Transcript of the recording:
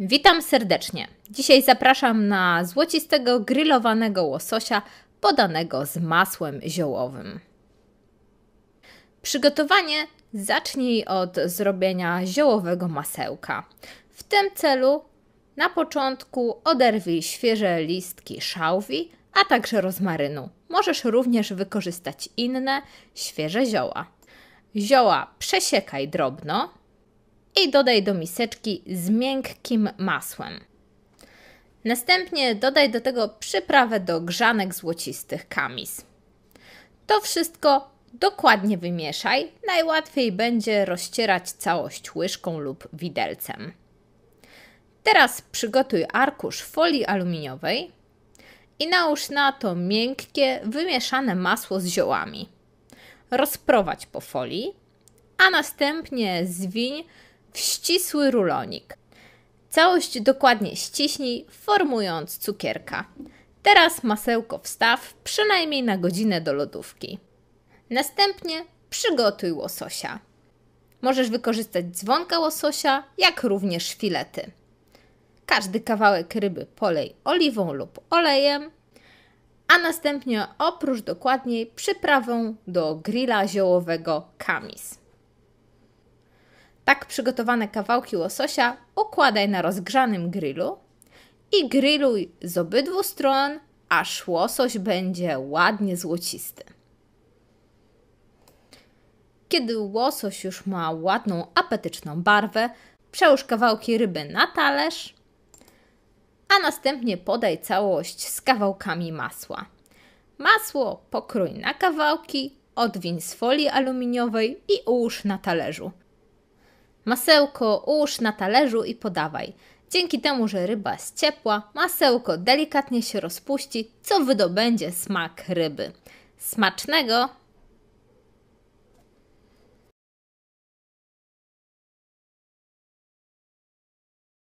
Witam serdecznie. Dzisiaj zapraszam na złocistego grillowanego łososia podanego z masłem ziołowym. Przygotowanie zacznij od zrobienia ziołowego masełka. W tym celu na początku oderwij świeże listki szałwi, a także rozmarynu. Możesz również wykorzystać inne, świeże zioła. Zioła przesiekaj drobno, i dodaj do miseczki z miękkim masłem. Następnie dodaj do tego przyprawę do grzanek złocistych kamis. To wszystko dokładnie wymieszaj. Najłatwiej będzie rozcierać całość łyżką lub widelcem. Teraz przygotuj arkusz folii aluminiowej i nałóż na to miękkie, wymieszane masło z ziołami. Rozprowadź po folii, a następnie zwiń w ścisły rulonik. Całość dokładnie ściśnij, formując cukierka. Teraz masełko wstaw przynajmniej na godzinę do lodówki. Następnie przygotuj łososia. Możesz wykorzystać dzwonka łososia, jak również filety. Każdy kawałek ryby polej oliwą lub olejem, a następnie oprócz dokładniej przyprawą do grilla ziołowego kamis. Tak przygotowane kawałki łososia układaj na rozgrzanym grillu i grilluj z obydwu stron, aż łosoś będzie ładnie złocisty. Kiedy łosoś już ma ładną, apetyczną barwę, przełóż kawałki ryby na talerz, a następnie podaj całość z kawałkami masła. Masło pokrój na kawałki, odwiń z folii aluminiowej i ułóż na talerzu. Masełko ułóż na talerzu i podawaj. Dzięki temu, że ryba jest ciepła, masełko delikatnie się rozpuści, co wydobędzie smak ryby. Smacznego!